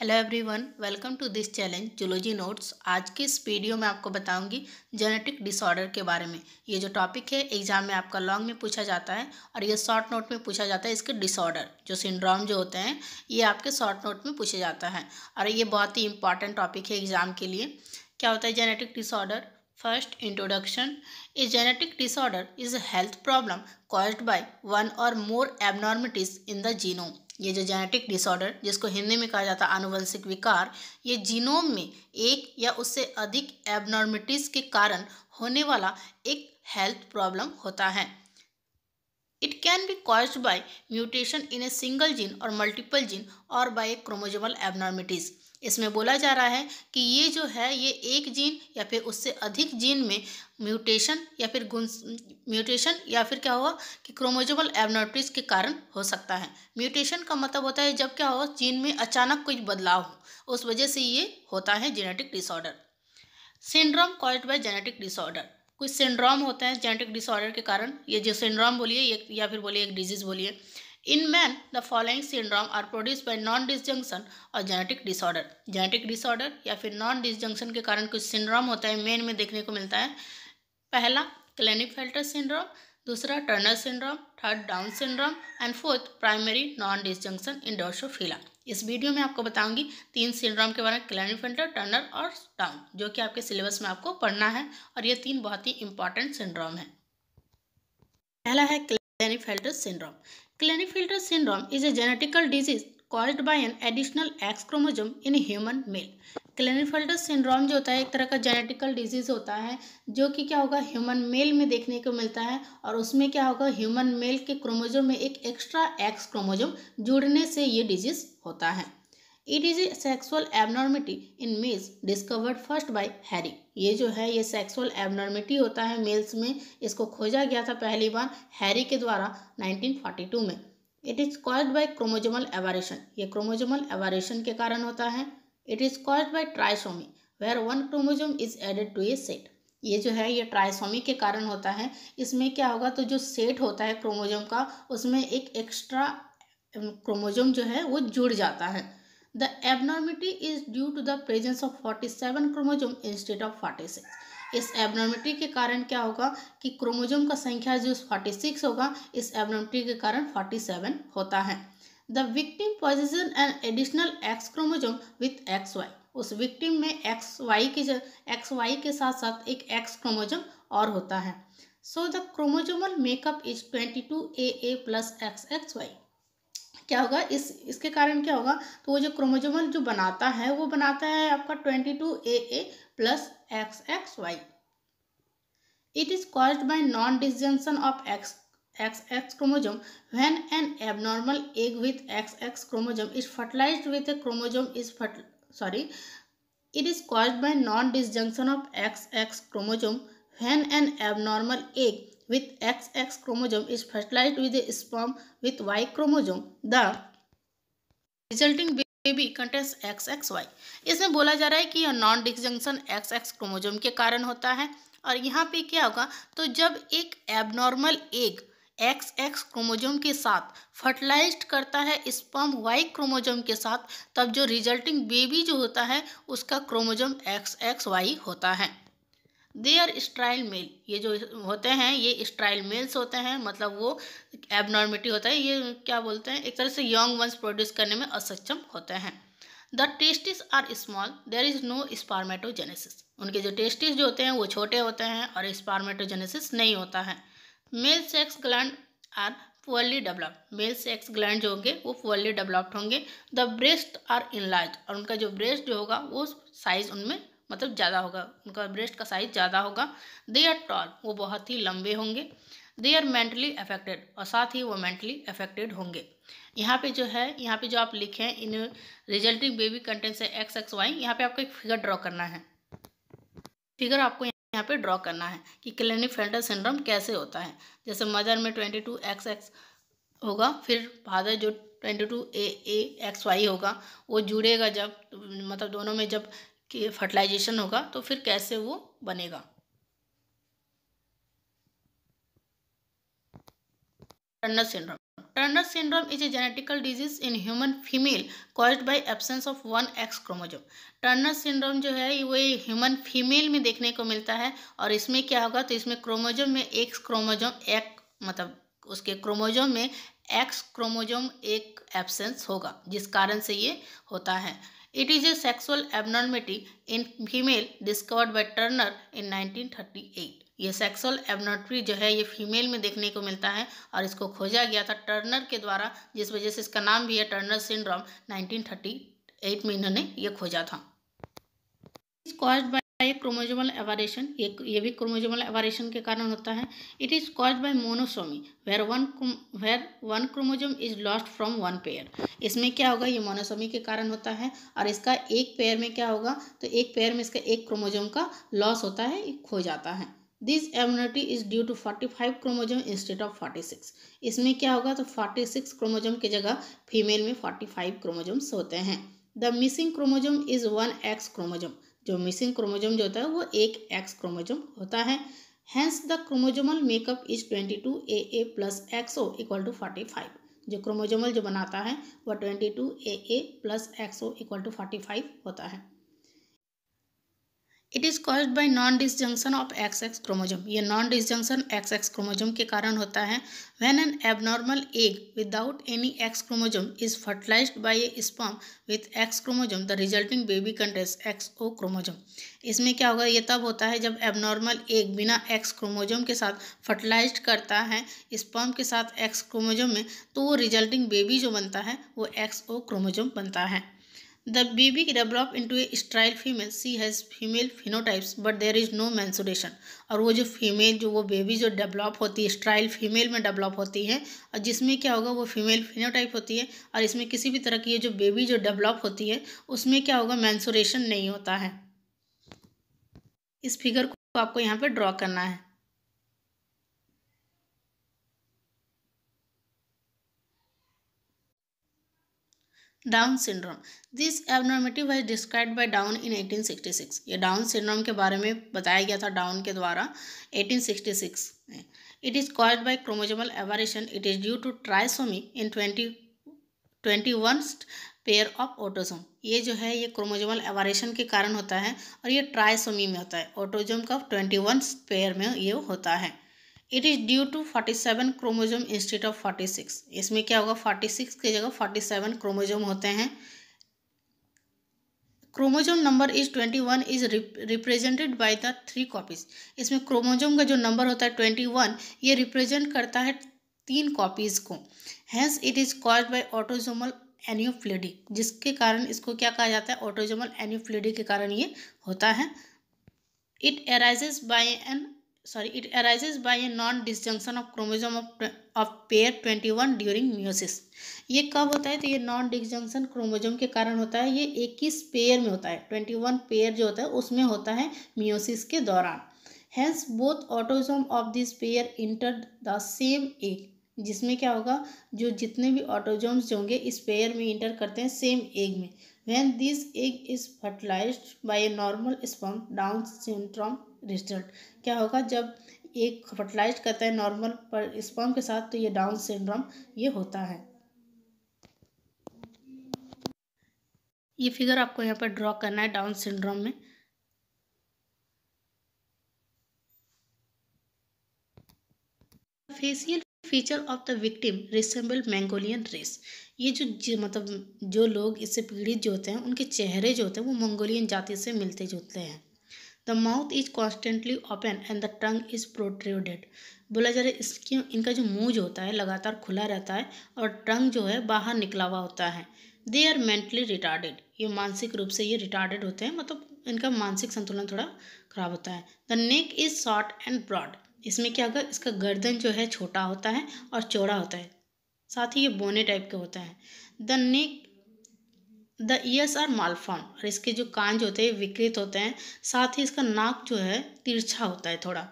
Hello everyone welcome to this challenge zoology notes आज के इस वीडियो में आपको बताऊंगी जेनेटिक डिसऑर्डर के बारे में ये जो टॉपिक है एग्जाम में आपका लॉन्ग में पूछा जाता है और ये शॉर्ट नोट में पूछा जाता है इसके डिसऑर्डर जो सिंड्रोम जो होते हैं ये आपके शॉर्ट नोट में पूछा जाता है और ये बहुत ही इंपॉर्टेंट टॉपिक है एग्ज़ाम के लिए क्या होता है genetic disorder first introduction a genetic disorder is health problem caused by one और मोर एबनॉर्मिटीज इन द जीनोम ये जो जेनेटिक डिसऑर्डर जिसको हिंदी में कहा जाता है आनुवंशिक विकार ये जीनोम में एक या उससे अधिक एबनॉर्मिटीज के कारण होने वाला एक हेल्थ प्रॉब्लम होता है it can be cause by mutation in a single gene और मल्टीपल जीन और बाय क्रोमोजोमल एबनॉर्मिटीज़ इसमें बोला जा रहा है कि ये जो है ये एक जीन या फिर उससे अधिक जीन में म्यूटेशन या फिर गुण म्यूटेशन या फिर क्या हुआ कि क्रोमोजोमल एबनोटिस के कारण हो सकता है म्यूटेशन का मतलब होता है जब क्या हो जीन में अचानक कोई बदलाव हो उस वजह से ये होता है genetic disorder syndrome called by genetic disorder कुछ सिंड्रोम होते हैं जेनेटिक डिसऑर्डर के कारण ये जो सिंड्रोम बोलिए या फिर बोलिए एक डिजीज़ बोलिए In man, the following syndrome are produced by non disjunction और जेनेटिक डिसऑर्डर जेनेटिक डिसऑर्डर या फिर नॉन डिसजंक्शन के कारण कुछ सिंड्रोम होता है मेन में देखने को मिलता है पहला क्लेनिफेल्टर सिंड्रोम दूसरा Turner syndrome third Down syndrome and fourth primary non disjunction in Drosophila इस वीडियो में आपको बताऊंगी तीन सिंड्रोम के बारे में क्लैनिफेंटर टर्नर और डाउन जो कि आपके सिलेबस में आपको पढ़ना है और ये तीन बहुत ही इंपॉर्टेंट सिंड्रोम है पहला है Klinefelter syndrome Klinefelter syndrome is a genetical disease caused an an additional chromosome in in human male Klinefelter syndrome जो होता है एक तरह का जेनेटिकल डिजीज़ होता है जो कि क्या होगा ह्यूमन मेल में देखने को मिलता है और उसमें क्या होगा ह्यूमन मेल के chromosome में एक एक्स्ट्रा X chromosome जुड़ने से ये डिजीज़ होता है it is a sexual abnormality in males discovered first by Harry ये जो है ये सेक्सुअल एबनॉर्मिटी होता है मेल्स में इसको खोजा गया था पहली बार हैरी के द्वारा 1942 में it is caused by chromosomal aberration ये क्रोमोजोमल एवारेशन के कारण होता है it is caused by trisomy where one chromosome is added to a set ये जो है ये ट्राइसोमी के कारण होता है इसमें क्या होगा तो जो सेट होता है क्रोमोजोम का उसमें एक एक्स्ट्रा क्रोमोजोम जो है वो जुड़ जाता है The abnormality is due to the presence of 47 chromosome instead of 46. इस एबनॉर्मिटी के कारण क्या होगा कि क्रोमोजोम का संख्या जो 46 होगा इस एबनॉर्मिटी के कारण 47 होता है the victim position and additional X chromosome with X Y उस विक्टिम में एक्स वाई के एक्स वाई के साथ साथ एक एक्स क्रोमोजोम और होता है so the chromosomal makeup is twenty two A A plus X X Y क्या होगा इस इसके कारण क्या होगा तो वो जो क्रोमोजोमल जो बनाता है वो बनाता है आपका twenty two A A plus X X Y it is cause by non disjunction of X X X chromosome when an abnormal egg with X X chromosome is fertilize with a chromosome is fert sorry it is cause by non non of X X chromosome when an abnormal egg with XX chromosome is fertilized with a sperm with Y chromosome. The resulting baby contains XXY. इसमें बोला जा रहा है कि यह non disjunction X X chromosome के कारण होता है और यहाँ पे क्या होगा तो जब एक abnormal egg X X chromosome के साथ फर्टिलाइज करता है स्पर्म वाई क्रोमोजोम के साथ तब जो रिजल्टिंग बेबी जो होता है उसका क्रोमोजोम एक्स एक्स वाई होता है दे आर स्ट्राइल मेल ये जो होते हैं ये स्ट्राइल मेल्स होते हैं मतलब वो एबनॉर्मिटी होता है ये क्या बोलते हैं एक तरह से यंग वंस प्रोड्यूस करने में असक्षम होते हैं the testis are small there is no spermatogenesis उनके जो टेस्टिस जो होते हैं वो छोटे होते हैं और स्पार्मेटोजेनेसिस नहीं होता है male sex gland are poorly developed male sex gland जो होंगे वो पुअरली डेवलप्ड होंगे द ब्रेस्ट आर इनलाइज और उनका जो ब्रेस्ट जो होगा वो साइज उनमें मतलब ज़्यादा होगा उनका ब्रेस्ट का साइज ज़्यादा होगा दे आर टॉल वो बहुत ही लंबे होंगे दे आर मेंटली अफेक्टेड और साथ ही वो मेंटली अफेक्टेड होंगे यहाँ पे जो है यहाँ पे जो आप लिखे हैं इन रिजल्टिंग बेबी कंटेंट से एक्स एक्स वाई यहाँ पे आपको एक फिगर ड्रॉ करना है फिगर आपको यहाँ पे ड्रॉ करना है कि क्लिनिक फेंटल सिंड्रोम कैसे होता है जैसे मदर में ट्वेंटी टू एक्स एक्स होगा फिर फादर जो twenty two A A X Y होगा वो जुड़ेगा जब मतलब दोनों में जब कि फर्टिलाइजेशन होगा तो फिर कैसे वो बनेगा Turner syndrome Turner syndrome is a genetical disease in human female cause by absence of one X chromosome Turner syndrome जो है वो ह्यूमन फीमेल में देखने को मिलता है और इसमें क्या होगा तो इसमें क्रोमोजोम में एक्स क्रोमोजोम एक मतलब उसके क्रोमोजोम में एक्स क्रोमोजोम एक एब्सेंस होगा जिस कारण से ये होता है It is a sexual abnormality in female discovered by Turner in 1938. ये सेक्सुअल एबनॉट्री जो है ये फीमेल में देखने को मिलता है और इसको खोजा गया था टर्नर के द्वारा जिस वजह से इसका नाम भी है टर्नर सिंड्रोम 1938 में इन्होंने ये खोजा था एक क्रोमोजोमल एवारेशन एक ये भी क्रोमोजोमल एवारेशन के कारण होता है it is cause by monosomy where one where one chromosome is lost from one pair इसमें क्या होगा ये मोनोसोमी के कारण होता है और इसका एक पेयर में क्या होगा तो एक पेयर में इसका एक क्रोमोजोम का लॉस होता है खो जाता है this immunity is due to forty five chromosome instead of forty six इसमें क्या होगा तो फोर्टी सिक्स क्रोमोजोम की जगह फीमेल में फोर्टी फाइव क्रोमोजोम्स होते हैं the missing chromosome is one X chromosome जो मिसिंग क्रोमोजोम जो होता है वो एक एक्स क्रोमोजोम होता है hence the chromosomal makeup is twenty two A A plus XO equal to forty five जो क्रोमोजोमल जो बनाता है वह twenty two A A plus XO equal to forty five होता है it is caused by non disjunction of X X chromosome ये non disjunction x X chromosome के कारण होता है when an abnormal egg without any X chromosome is fertilize by a sperm with X chromosome the resulting baby contains X O chromosome इसमें क्या होगा ये तब होता है जब एबनॉर्मल एग बिना एक्स क्रोमोजोम के साथ फर्टिलाइज करता है स्पम के साथ एक्स क्रोमोजोम में तो वो रिजल्टिंग बेबी जो बनता है वो एक्स ओ क्रोमोजोम बनता है The baby develop into a sterile female she has female phenotypes but there is no menstruation और वो जो फीमेल जो वो बेबी जो डेवलप होती है स्ट्राइल फीमेल में डेवलप होती है और जिसमें क्या होगा वो फीमेल फिनोटाइप होती है और इसमें किसी भी तरह की ये जो बेबी जो डेवलप होती है उसमें क्या होगा मैंसुरेशन नहीं होता है इस फिगर को आपको यहाँ पर ड्रॉ करना है Down syndrome this abnormality was describe by Down in 1866 ये डाउन सिंड्रोम के बारे में बताया गया था डाउन के द्वारा 1866 में it is caused by chromosomal aberration it is due to trisomy in twenty twenty one pair of autosome ये जो है ये क्रोमोजोमल एवरेशन के कारण होता है और ये ट्राइसोमी में होता है ऑटोजोम का ट्वेंटी वन पेयर में ये होता है it is due to forty seven chromosome instead of forty six इसमें क्या होगा फोर्टी सिक्स की जगह फोर्टी सेवन क्रोमोजोम होते हैं chromosome number is twenty one is represented by the three copies इसमें क्रोमोजोम का जो नंबर होता है ट्वेंटी वन ये रिप्रेजेंट करता है तीन कॉपीज़ को hence it is caused by autosomal aneuploidy जिसके कारण इसको क्या कहा जाता है ऑटोजोमल एनियोफ्लेडी के कारण ये होता है it arises by an sorry it arises by a non disjunction of chromosome of of pair 21 during meiosis ये कब होता है तो ये नॉन डिजंक्शन क्रोमोजोम के कारण होता है ये ही पेयर में होता है ट्वेंटी वन पेयर जो होता है उसमें होता है मियोसिस के दौरान hence both autosome of this pair enter the same egg जिसमें क्या होगा जो जितने भी ऑटोजोम्स जो होंगे इस पेयर में इंटर करते हैं सेम एग में when this egg is fertilized by a normal sperm Down syndrome result क्या होगा जब एक फर्टिलाइज करता है नॉर्मल पर स्पर्म के साथ तो ये डाउन सिंड्रोम ये होता है ये फिगर आपको यहाँ पर ड्रॉ करना है डाउन सिंड्रोम में facial feature of the victim resemble Mongolian race ये जो मतलब जो लोग इससे पीड़ित जो होते हैं उनके चेहरे जो होते हैं वो मंगोलियन जाति से मिलते जुलते हैं the mouth is constantly open and the tongue is protruded बोला जा रहा है इसकी इनका जो मुंह जो होता है लगातार खुला रहता है और टंग जो है बाहर निकला हुआ होता है दे आर मेंटली रिटार्डेड ये मानसिक रूप से ये रिटार्डेड होते हैं मतलब इनका मानसिक संतुलन थोड़ा खराब होता है the neck is short and broad इसमें क्या होगा इसका गर्दन जो है छोटा होता है और चौड़ा होता है साथ ही ये बोने टाइप के होते हैं the neck the ears are malform और इसके जो कान जो होते हैं विकृत होते हैं साथ ही इसका नाक जो है तिरछा होता है थोड़ा